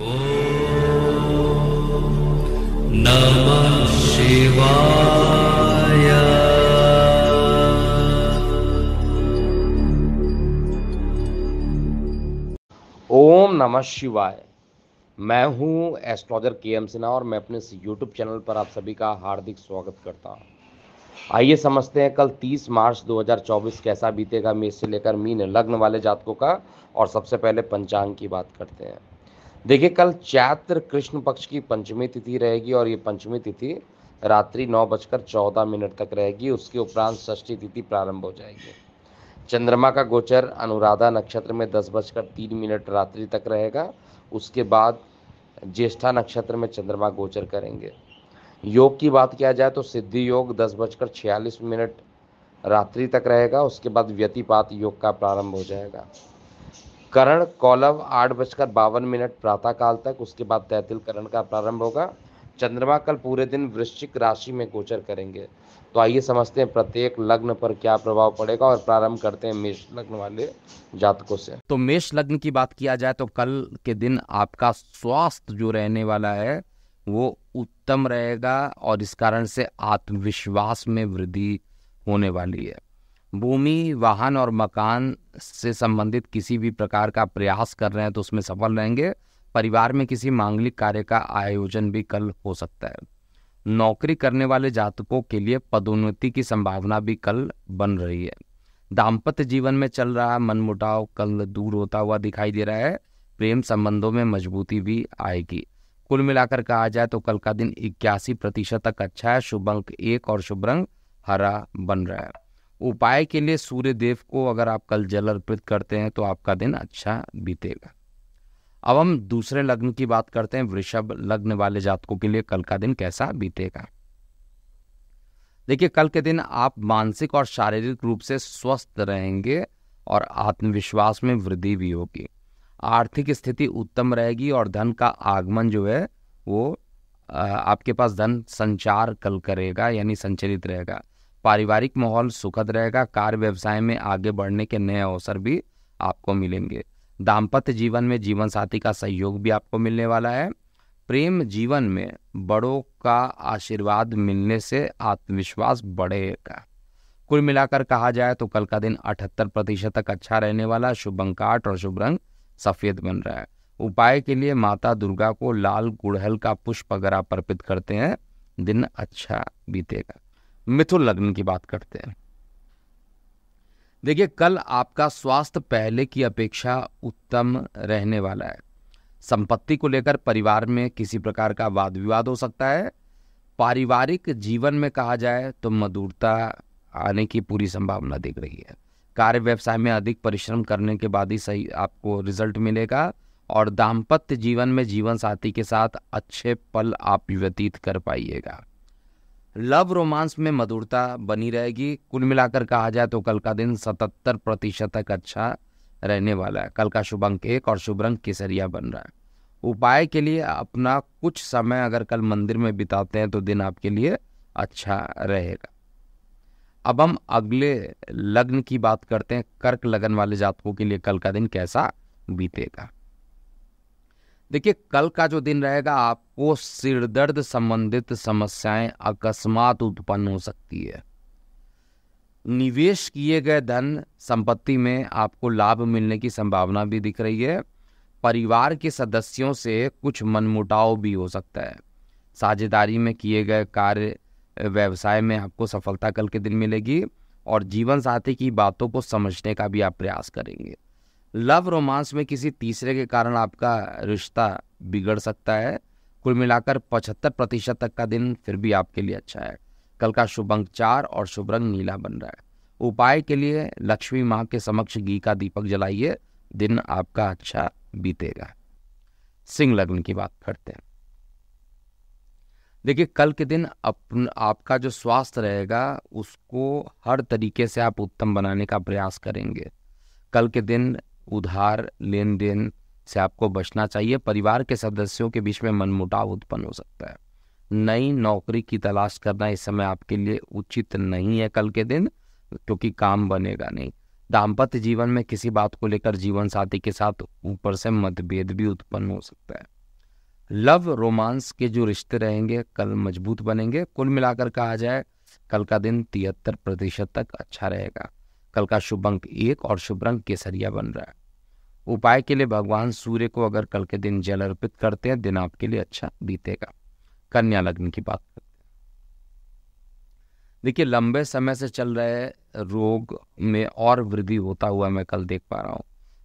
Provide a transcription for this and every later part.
शिवाय ओम नमः शिवाय मैं हूं एस्ट्रोलॉजर के एम सिन्हा और मैं अपने यूट्यूब चैनल पर आप सभी का हार्दिक स्वागत करता हूं आइए समझते हैं कल 30 मार्च 2024 कैसा बीतेगा मेष से लेकर मीन लग्न वाले जातकों का और सबसे पहले पंचांग की बात करते हैं देखिए कल चैत्र कृष्ण पक्ष की पंचमी तिथि रहेगी और ये पंचमी तिथि रात्रि नौ बजकर चौदह मिनट तक रहेगी उसके उपरांत षष्ठी तिथि प्रारंभ हो जाएगी चंद्रमा का गोचर अनुराधा नक्षत्र में दस बजकर तीन मिनट रात्रि तक रहेगा उसके बाद ज्येष्ठा नक्षत्र में चंद्रमा गोचर करेंगे योग की बात किया जाए तो सिद्धि योग दस बजकर छियालीस मिनट रात्रि तक रहेगा उसके बाद व्यतिपात योग का प्रारंभ हो जाएगा करण कौलव आठ बजकर बावन मिनट प्रातःकाल तक उसके बाद तैतिल करण का प्रारंभ होगा चंद्रमा कल पूरे दिन वृश्चिक राशि में गोचर करेंगे तो आइए समझते हैं प्रत्येक लग्न पर क्या प्रभाव पड़ेगा और प्रारंभ करते हैं मेष लग्न वाले जातकों से तो मेष लग्न की बात किया जाए तो कल के दिन आपका स्वास्थ्य जो रहने वाला है वो उत्तम रहेगा और इस कारण से आत्मविश्वास में वृद्धि होने वाली है भूमि वाहन और मकान से संबंधित किसी भी प्रकार का प्रयास कर रहे हैं तो उसमें सफल रहेंगे परिवार में किसी मांगलिक कार्य का आयोजन भी कल हो सकता है नौकरी करने वाले जातकों के लिए पदोन्नति की संभावना भी कल बन रही है दाम्पत्य जीवन में चल रहा मनमुटाव कल दूर होता हुआ दिखाई दे रहा है प्रेम संबंधों में मजबूती भी आएगी कुल मिलाकर कहा जाए तो कल का दिन इक्यासी प्रतिशत तक अच्छा है शुभ अंक एक और शुभ रंग हरा बन रहा है उपाय के लिए सूर्य देव को अगर आप कल जल अर्पित करते हैं तो आपका दिन अच्छा बीतेगा अब हम दूसरे लग्न की बात करते हैं वृषभ लग्न वाले जातकों के लिए कल का दिन कैसा बीतेगा देखिए कल के दिन आप मानसिक और शारीरिक रूप से स्वस्थ रहेंगे और आत्मविश्वास में वृद्धि भी होगी आर्थिक स्थिति उत्तम रहेगी और धन का आगमन जो है वो आपके पास धन संचार कल करेगा यानी संचलित रहेगा पारिवारिक माहौल सुखद रहेगा कार्य व्यवसाय में आगे बढ़ने के नए अवसर भी आपको मिलेंगे दाम्पत्य जीवन में जीवन साथी का सहयोग भी आपको मिलने वाला है प्रेम जीवन में बड़ों का आशीर्वाद मिलने से आत्मविश्वास बढ़ेगा कुल मिलाकर कहा जाए तो कल का दिन अठहत्तर प्रतिशत तक अच्छा रहने वाला शुभ अंकाट और शुभ रंग सफ़ेद बन रहा है उपाय के लिए माता दुर्गा को लाल गुड़हल का पुष्प अगर आप अर्पित करते हैं दिन अच्छा बीतेगा मिथुन लग्न की बात करते हैं देखिए कल आपका स्वास्थ्य पहले की अपेक्षा उत्तम रहने वाला है संपत्ति को लेकर परिवार में किसी प्रकार का वाद विवाद हो सकता है पारिवारिक जीवन में कहा जाए तो मधुरता आने की पूरी संभावना दिख रही है कार्य व्यवसाय में अधिक परिश्रम करने के बाद ही सही आपको रिजल्ट मिलेगा और दाम्पत्य जीवन में जीवन साथी के साथ अच्छे पल आप व्यतीत कर पाइएगा लव रोमांस में मधुरता बनी रहेगी कुल मिलाकर कहा जाए तो कल का दिन सतहत्तर प्रतिशत तक अच्छा रहने वाला है कल का शुभ अंक एक और शुभ रंग केसरिया बन रहा है उपाय के लिए अपना कुछ समय अगर कल मंदिर में बिताते हैं तो दिन आपके लिए अच्छा रहेगा अब हम अगले लग्न की बात करते हैं कर्क लगन वाले जातकों के लिए कल का दिन कैसा बीतेगा देखिए कल का जो दिन रहेगा आपको सिर दर्द संबंधित समस्याएं अकस्मात उत्पन्न हो सकती है निवेश किए गए धन संपत्ति में आपको लाभ मिलने की संभावना भी दिख रही है परिवार के सदस्यों से कुछ मनमुटाव भी हो सकता है साझेदारी में किए गए कार्य व्यवसाय में आपको सफलता कल के दिन मिलेगी और जीवन साथी की बातों को समझने का भी आप प्रयास करेंगे लव रोमांस में किसी तीसरे के कारण आपका रिश्ता बिगड़ सकता है कुल मिलाकर पचहत्तर प्रतिशत तक का दिन फिर भी आपके लिए अच्छा है कल का शुभ अंक चार और शुभ रंग नीला बन रहा है उपाय के लिए लक्ष्मी माँ के समक्ष घी का दीपक जलाइए दिन आपका अच्छा बीतेगा सिंह लग्न की बात करते हैं देखिए कल के दिन अपन आपका जो स्वास्थ्य रहेगा उसको हर तरीके से आप उत्तम बनाने का प्रयास करेंगे कल के दिन उधार लेन देन से आपको बचना चाहिए परिवार के सदस्यों के बीच में मनमुटाव उत्पन्न हो सकता है नई नौकरी की तलाश करना इस समय आपके लिए उचित नहीं है कल के दिन क्योंकि काम बनेगा नहीं दाम्पत्य जीवन में किसी बात को लेकर जीवन साथी के साथ ऊपर से मतभेद भी उत्पन्न हो सकता है लव रोमांस के जो रिश्ते रहेंगे कल मजबूत बनेंगे कुल मिलाकर कहा जाए कल का दिन तिहत्तर प्रतिशत तक अच्छा रहेगा कल का शुभ अंक एक और शुभ रंग केसरिया बन रहा है उपाय के लिए भगवान सूर्य को अगर कल के दिन जल अर्पित करते हैं दिन आपके लिए अच्छा बीतेगा कन्या लग्न की बात करते हैं देखिए लंबे समय से चल रहे रोग में और वृद्धि होता हुआ मैं कल देख पा रहा हूँ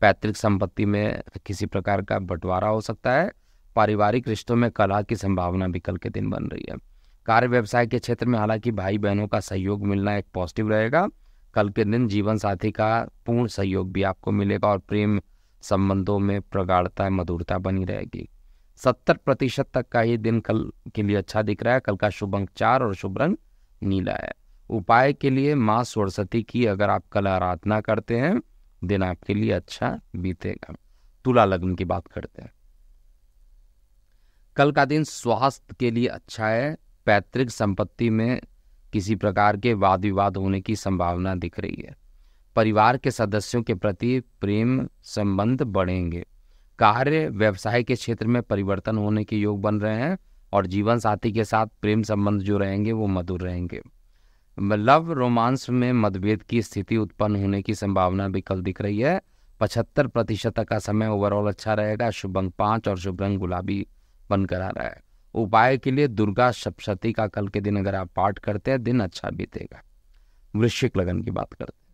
पैतृक संपत्ति में किसी प्रकार का बंटवारा हो सकता है पारिवारिक रिश्तों में कला की संभावना भी कल के दिन बन रही है कार्य व्यवसाय के क्षेत्र में हालांकि भाई बहनों का सहयोग मिलना एक पॉजिटिव रहेगा कल के दिन जीवन साथी का पूर्ण सहयोग भी आपको मिलेगा और प्रेम संबंधों में प्रगाढ़ता मधुरता बनी रहेगी सत्तर प्रतिशत तक का ये दिन कल के लिए अच्छा दिख रहा है कल का शुभ अंक चार और शुभ रंग नीला है उपाय के लिए माँ सरस्वती की अगर आप कल आराधना करते हैं दिन आपके लिए अच्छा बीतेगा तुला लग्न की बात करते हैं कल का दिन स्वास्थ्य के लिए अच्छा है पैतृक संपत्ति में किसी प्रकार के वाद विवाद होने की संभावना दिख रही है परिवार के सदस्यों के प्रति प्रेम संबंध बढ़ेंगे कार्य व्यवसाय के क्षेत्र में परिवर्तन होने के योग बन रहे हैं और जीवन साथी के साथ प्रेम संबंध जो रहेंगे वो मधुर रहेंगे लव रोमांस में मतभेद की स्थिति उत्पन्न होने की संभावना भी कल दिख रही है पचहत्तर प्रतिशत का समय ओवरऑल अच्छा रहेगा शुभ रंग पांच और शुभ रंग गुलाबी बनकर आ रहा है उपाय के लिए दुर्गा सप्तती का कल के दिन अगर आप पाठ करते हैं दिन अच्छा बीतेगा वृश्चिक लगन की बात करते हैं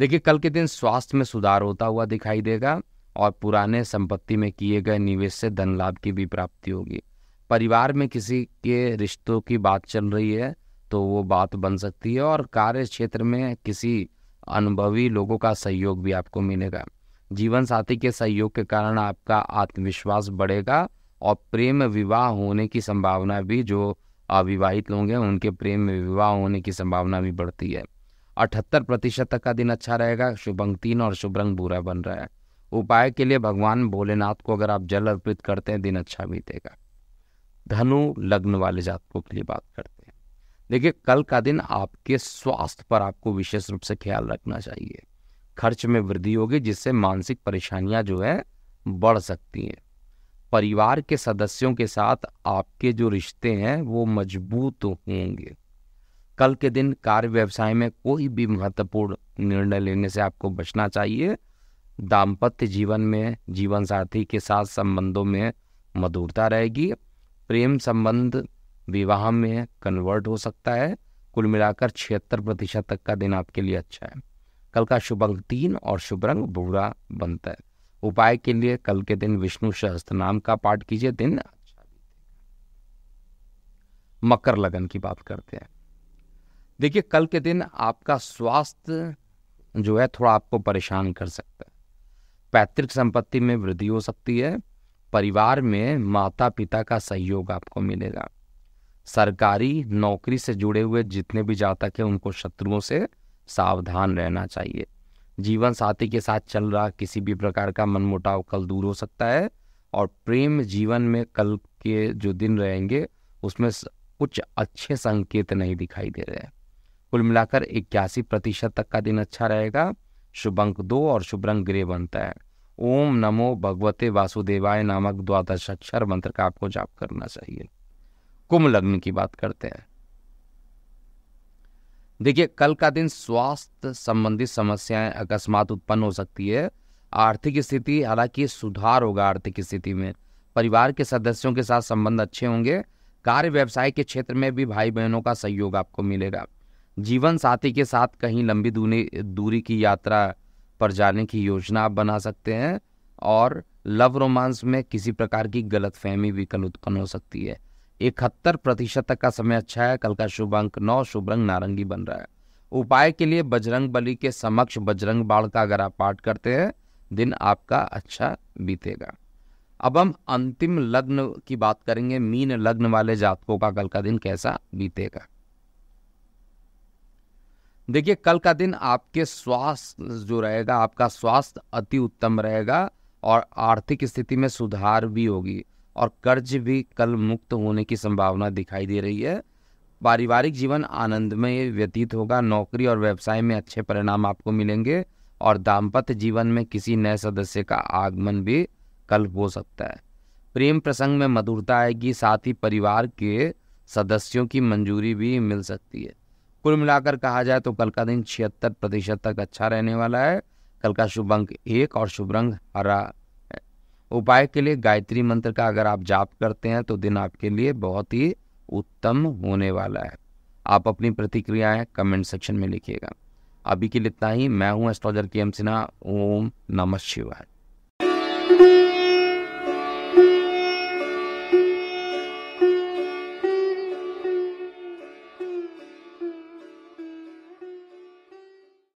देखिए कल के दिन स्वास्थ्य में सुधार होता हुआ दिखाई देगा और पुराने संपत्ति में किए गए निवेश से धन लाभ की भी प्राप्ति होगी परिवार में किसी के रिश्तों की बात चल रही है तो वो बात बन सकती है और कार्य क्षेत्र में किसी अनुभवी लोगों का सहयोग भी आपको मिलेगा जीवन साथी के सहयोग के कारण आपका आत्मविश्वास बढ़ेगा और प्रेम विवाह होने की संभावना भी जो अविवाहित लोग हैं उनके प्रेम विवाह होने की संभावना भी बढ़ती है अठहत्तर प्रतिशत तक का दिन अच्छा रहेगा शुभ अंक तीन और शुभ रंग बुरा बन रहा है उपाय के लिए भगवान भोलेनाथ को अगर आप जल अर्पित करते हैं दिन अच्छा बीतेगा धनु लग्न वाले जातकों के लिए बात करते हैं देखिए कल का दिन आपके स्वास्थ्य पर आपको विशेष रूप से ख्याल रखना चाहिए खर्च में वृद्धि होगी जिससे मानसिक परेशानियां जो है बढ़ सकती हैं परिवार के सदस्यों के साथ आपके जो रिश्ते हैं वो मजबूत होंगे कल के दिन कार्य व्यवसाय में कोई भी महत्वपूर्ण निर्णय लेने से आपको बचना चाहिए दाम्पत्य जीवन में जीवन साथी के साथ संबंधों में मधुरता रहेगी प्रेम संबंध विवाह में कन्वर्ट हो सकता है कुल मिलाकर छिहत्तर प्रतिशत तक का दिन आपके लिए अच्छा है कल का शुभ अंक तीन और शुभ रंग भूरा बनता है उपाय के लिए कल के दिन विष्णु सहस्त्र नाम का पाठ कीजिए दिन अच्छा मकर लगन की बात करते हैं देखिए कल के दिन आपका स्वास्थ्य जो है थोड़ा आपको परेशान कर सकता है पैतृक संपत्ति में वृद्धि हो सकती है परिवार में माता पिता का सहयोग आपको मिलेगा सरकारी नौकरी से जुड़े हुए जितने भी जातक हैं उनको शत्रुओं से सावधान रहना चाहिए जीवन साथी के साथ चल रहा किसी भी प्रकार का मनमुटाव कल दूर हो सकता है और प्रेम जीवन में कल के जो दिन रहेंगे उसमें कुछ अच्छे संकेत नहीं दिखाई दे रहे हैं कुल मिलाकर इक्यासी प्रतिशत तक का दिन अच्छा रहेगा शुभ अंक दो और शुभ रंग ग्रे बनता है ओम नमो भगवते वासुदेवाय नामक द्वादश अक्षर मंत्र का आपको जाप करना चाहिए कुंभ लग्न की बात करते हैं देखिए कल का दिन स्वास्थ्य संबंधी समस्याएं अकस्मात उत्पन्न हो सकती है आर्थिक स्थिति हालांकि सुधार होगा आर्थिक स्थिति में परिवार के सदस्यों के साथ संबंध अच्छे होंगे कार्य व्यवसाय के क्षेत्र में भी भाई बहनों का सहयोग आपको मिलेगा जीवन साथी के साथ कहीं लंबी दूरी दूरी की यात्रा पर जाने की योजना आप बना सकते हैं और लव रोमांस में किसी प्रकार की गलत फहमी भी उत्पन्न हो सकती है इकहत्तर प्रतिशत तक का समय अच्छा है कल का शुभ अंक नौ शुभ रंग नारंगी बन रहा है उपाय के लिए बजरंग बली के समक्ष बजरंग बाण का अगर आप पाठ करते हैं दिन आपका अच्छा बीतेगा अब हम अंतिम लग्न की बात करेंगे मीन लग्न वाले जातकों का कल का दिन कैसा बीतेगा देखिए कल का दिन आपके स्वास्थ्य जो रहेगा आपका स्वास्थ्य अति उत्तम रहेगा और आर्थिक स्थिति में सुधार भी होगी और कर्ज भी कल मुक्त होने की संभावना दिखाई दे रही है पारिवारिक जीवन आनंद में व्यतीत होगा नौकरी और व्यवसाय में अच्छे परिणाम आपको मिलेंगे और दाम्पत्य जीवन में किसी नए सदस्य का आगमन भी कल हो सकता है प्रेम प्रसंग में मधुरता आएगी साथ ही परिवार के सदस्यों की मंजूरी भी मिल सकती है कुल मिलाकर कहा जाए तो कल का दिन छिहत्तर प्रतिशत तक अच्छा रहने वाला है कल का शुभ अंक एक और शुभ रंग हरा है उपाय के लिए गायत्री मंत्र का अगर आप जाप करते हैं तो दिन आपके लिए बहुत ही उत्तम होने वाला है आप अपनी प्रतिक्रियाएं कमेंट सेक्शन में लिखिएगा अभी के लिए इतना ही मैं हूं एस्ट्रोलॉजर के एम सिन्हा ओम नमः शिवाय